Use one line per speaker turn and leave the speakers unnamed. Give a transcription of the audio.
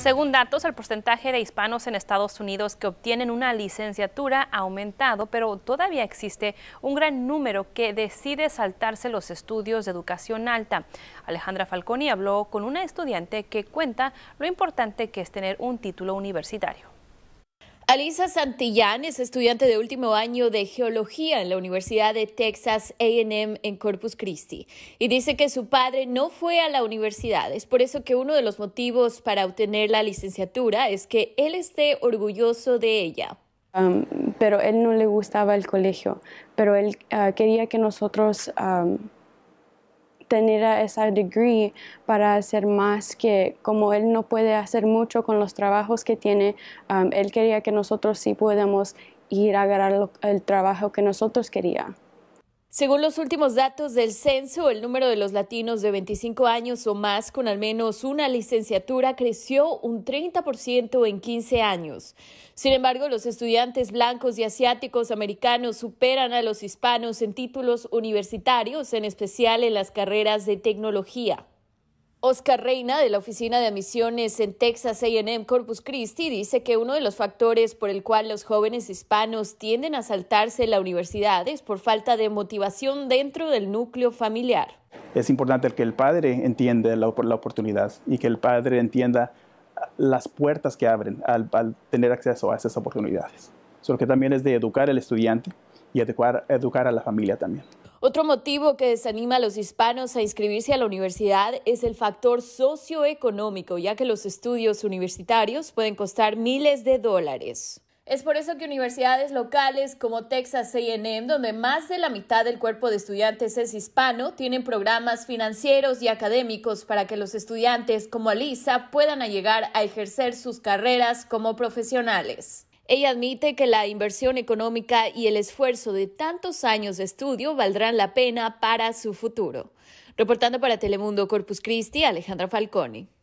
Según datos, el porcentaje de hispanos en Estados Unidos que obtienen una licenciatura ha aumentado, pero todavía existe un gran número que decide saltarse los estudios de educación alta. Alejandra Falconi habló con una estudiante que cuenta lo importante que es tener un título universitario.
Alisa Santillán es estudiante de último año de geología en la Universidad de Texas AM en Corpus Christi y dice que su padre no fue a la universidad. Es por eso que uno de los motivos para obtener la licenciatura es que él esté orgulloso de ella.
Um, pero él no le gustaba el colegio, pero él ah, quería que nosotros tener esa degree para hacer más que como él no puede hacer mucho con los trabajos que tiene, um, él quería que nosotros sí podamos ir a agarrar el trabajo que nosotros queríamos.
Según los últimos datos del censo, el número de los latinos de 25 años o más con al menos una licenciatura creció un 30% en 15 años. Sin embargo, los estudiantes blancos y asiáticos americanos superan a los hispanos en títulos universitarios, en especial en las carreras de tecnología. Oscar Reina, de la Oficina de Admisiones en Texas AM Corpus Christi, dice que uno de los factores por el cual los jóvenes hispanos tienden a saltarse la universidad es por falta de motivación dentro del núcleo familiar.
Es importante que el padre entienda la, oportunidad y que el padre entienda las puertas que abren al, tener acceso a esas oportunidades. Solo que también es de educar al estudiante y educar a la familia también.
Otro motivo que desanima a los hispanos a inscribirse a la universidad es el factor socioeconómico, ya que los estudios universitarios pueden costar miles de dólares. Es por eso que universidades locales como Texas AM, donde más de la mitad del cuerpo de estudiantes es hispano, tienen programas financieros y académicos para que los estudiantes como Alisa puedan llegar a ejercer sus carreras como profesionales. Ella admite que la inversión económica y el esfuerzo de tantos años de estudio valdrán la pena para su futuro. Reportando para Telemundo Corpus Christi, Alejandra Falcone.